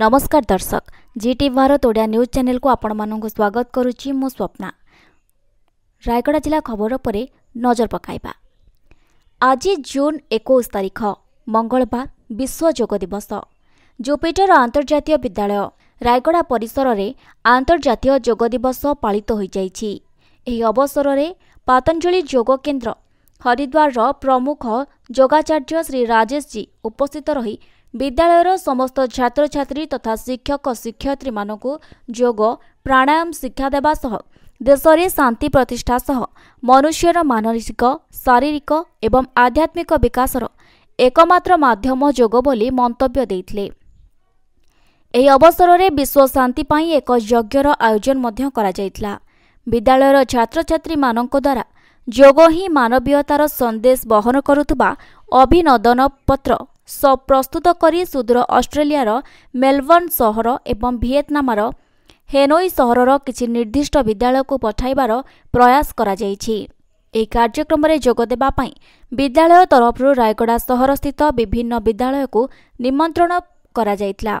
ନମସ୍କାର ଦର୍ଶକ G T Bharat Odia news ଚ୍ୟାନେଲକୁ ଆପଣମାନଙ୍କୁ ସ୍ୱାଗତ କରୁଛି ମୁଁ ସ୍ୱପ୍ନା ରାୟଗଡ଼ା ଜିଲ୍ଲା ଖବର ପରେ ନଜର ପକାଇବା ଆଜି ଜୁନ୍ ଏକୋଇଶ ତାରିଖ ମଙ୍ଗଳବାର ବିଶ୍ୱ ଯୋଗ ଦିବସ ଜୁପିଟର ଆନ୍ତର୍ଜାତୀୟ ବିଦ୍ୟାଳୟ ରାୟଗଡ଼ା ପରିସରରେ ଆନ୍ତର୍ଜାତୀୟ ଯୋଗ ଦିବସ ପାଳିତ ହୋଇଯାଇଛି ଏହି ଅବସରରେ ପାତଞ୍ଜଳି ଯୋଗ କେନ୍ଦ୍ର ହରିଦ୍ୱାରର ପ୍ରମୁଖ ଯୋଗାଚାର୍ଯ୍ୟ ଶ୍ରୀ ରାଜେଶ ଜୀ ଉପସ୍ଥିତ ରହି ବିଦ୍ୟାଳୟର ସମସ୍ତ ଛାତ୍ରଛାତ୍ରୀ ତଥା ଶିକ୍ଷକ ଶିକ୍ଷୟତ୍ରୀମାନଙ୍କୁ ଯୋଗ ପ୍ରାଣାୟାମ ଶିକ୍ଷା ଦେବା ସହ ଦେଶରେ ଶାନ୍ତି ପ୍ରତିଷ୍ଠା ସହ ମନୁଷ୍ୟର ମାନସିକ ଶାରୀରିକ ଏବଂ ଆଧ୍ୟାତ୍ମିକ ବିକାଶର ଏକମାତ୍ର ମାଧ୍ୟମ ଯୋଗ ବୋଲି ମନ୍ତବ୍ୟ ଦେଇଥିଲେ ଏହି ଅବସରରେ ବିଶ୍ୱ ଶାନ୍ତି ପାଇଁ ଏକ ଯଜ୍ଞର ଆୟୋଜନ ମଧ୍ୟ କରାଯାଇଥିଲା ବିଦ୍ୟାଳୟର ଛାତ୍ରଛାତ୍ରୀମାନଙ୍କ ଦ୍ୱାରା ଯୋଗ ହିଁ ମାନବୀୟତାର ସନ୍ଦେଶ ବହନ କରୁଥିବା ଅଭିନନ୍ଦନ ପତ୍ର ସବ୍ ପ୍ରସ୍ତୁତ କରି ସୁଦୂର ଅଷ୍ଟ୍ରେଲିଆର ମେଲବର୍ଣ୍ଣ ସହର ଏବଂ ଭିଏତନାମର ହେନୋଇ ସହରର କିଛି ନିର୍ଦ୍ଦିଷ୍ଟ ବିଦ୍ୟାଳୟକୁ ପଠାଇବାର ପ୍ରୟାସ କରାଯାଇଛି ଏହି କାର୍ଯ୍ୟକ୍ରମରେ ଯୋଗଦେବା ପାଇଁ ବିଦ୍ୟାଳୟ ତରଫରୁ ରାୟଗଡ଼ା ସହରସ୍ଥିତ ବିଭିନ୍ନ ବିଦ୍ୟାଳୟକୁ ନିମନ୍ତ୍ରଣ କରାଯାଇଥିଲା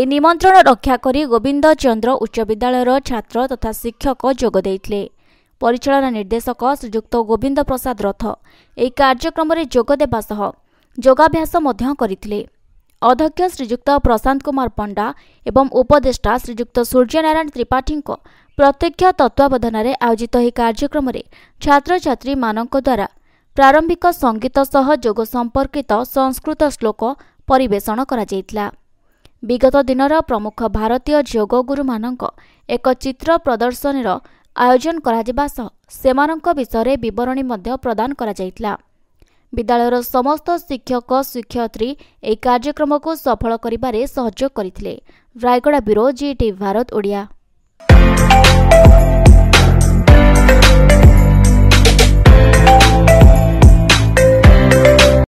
ଏହି ନିମନ୍ତ୍ରଣ ରକ୍ଷା କରି ଗୋବିନ୍ଦ ଚନ୍ଦ୍ର ଉଚ୍ଚ ବିଦ୍ୟାଳୟର ଛାତ୍ର ତଥା ଶିକ୍ଷକ ଯୋଗ ଦେଇଥିଲେ ପରିଚାଳନା ନିର୍ଦ୍ଦେଶକ ଶ୍ରୀଯୁକ୍ତ ଗୋବିନ୍ଦ ପ୍ରସାଦ ରଥ ଏହି କାର୍ଯ୍ୟକ୍ରମରେ ଯୋଗଦେବା ସହ ଯୋଗାଭ୍ୟାସ ମଧ୍ୟ କରିଥିଲେ ଅଧ୍ୟକ୍ଷ ଶ୍ରୀଯୁକ୍ତ ପ୍ରଶାନ୍ତ କୁମାର ପଣ୍ଡା ଏବଂ ଉପଦେଷ୍ଟା ଶ୍ରୀଯୁକ୍ତ ସୂର୍ଯ୍ୟନାରାୟଣ ତ୍ରିପାଠୀଙ୍କ ପ୍ରତ୍ୟକ୍ଷ ତତ୍ତ୍ୱାବଧାନରେ ଆୟୋଜିତ ଏହି କାର୍ଯ୍ୟକ୍ରମରେ ଛାତ୍ରଛାତ୍ରୀମାନଙ୍କ ଦ୍ୱାରା ପ୍ରାରମ୍ଭିକ ସଙ୍ଗୀତ ସହ ଯୋଗ ସମ୍ପର୍କିତ ସଂସ୍କୃତ ଶ୍ଳୋକ ପରିବେଷଣ କରାଯାଇଥିଲା ବିଗତ ଦିନର ପ୍ରମୁଖ ଭାରତୀୟ ଯୋଗଗୁରୁମାନଙ୍କ ଏକ ଚିତ୍ର ପ୍ରଦର୍ଶନୀର ଆୟୋଜନ କରାଯିବା ସହ ସେମାନଙ୍କ ବିଷୟରେ ବିବରଣୀ ମଧ୍ୟ ପ୍ରଦାନ କରାଯାଇଥିଲା ବିଦ୍ୟାଳୟର ସମସ୍ତ ଶିକ୍ଷକ ଶିକ୍ଷୟତ୍ରୀ ଏହି କାର୍ଯ୍ୟକ୍ରମକୁ ସଫଳ କରିବାରେ ସହଯୋଗ କରିଥିଲେ ରାୟଗଡ଼ା ବ୍ୟୁରୋ ଜିଟି